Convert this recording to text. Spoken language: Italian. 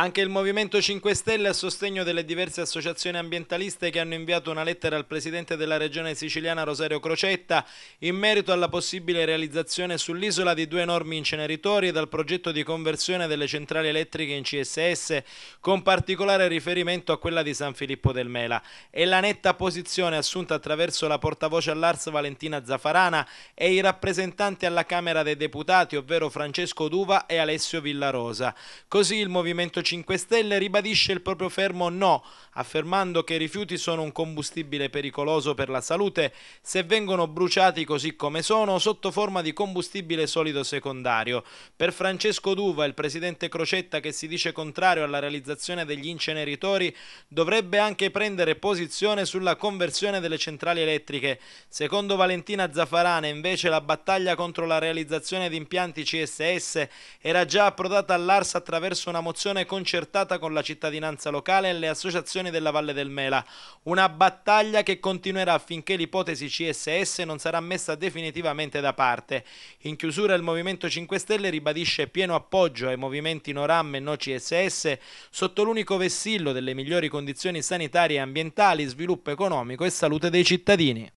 Anche il Movimento 5 Stelle a sostegno delle diverse associazioni ambientaliste che hanno inviato una lettera al Presidente della Regione siciliana Rosario Crocetta in merito alla possibile realizzazione sull'isola di due enormi inceneritori e al progetto di conversione delle centrali elettriche in CSS con particolare riferimento a quella di San Filippo del Mela e la netta posizione assunta attraverso la portavoce all'Ars Valentina Zafarana e i rappresentanti alla Camera dei Deputati ovvero Francesco Duva e Alessio Villarosa. Così il Movimento 5 Stelle ribadisce il proprio fermo no, affermando che i rifiuti sono un combustibile pericoloso per la salute se vengono bruciati così come sono sotto forma di combustibile solido secondario. Per Francesco Duva, il presidente Crocetta che si dice contrario alla realizzazione degli inceneritori, dovrebbe anche prendere posizione sulla conversione delle centrali elettriche. Secondo Valentina Zaffarana, invece, la battaglia contro la realizzazione di impianti CSS era già approdata all'Arsa attraverso una mozione congiunta concertata con la cittadinanza locale e le associazioni della Valle del Mela. Una battaglia che continuerà finché l'ipotesi CSS non sarà messa definitivamente da parte. In chiusura il Movimento 5 Stelle ribadisce pieno appoggio ai movimenti NORAM e No CSS sotto l'unico vessillo delle migliori condizioni sanitarie e ambientali, sviluppo economico e salute dei cittadini.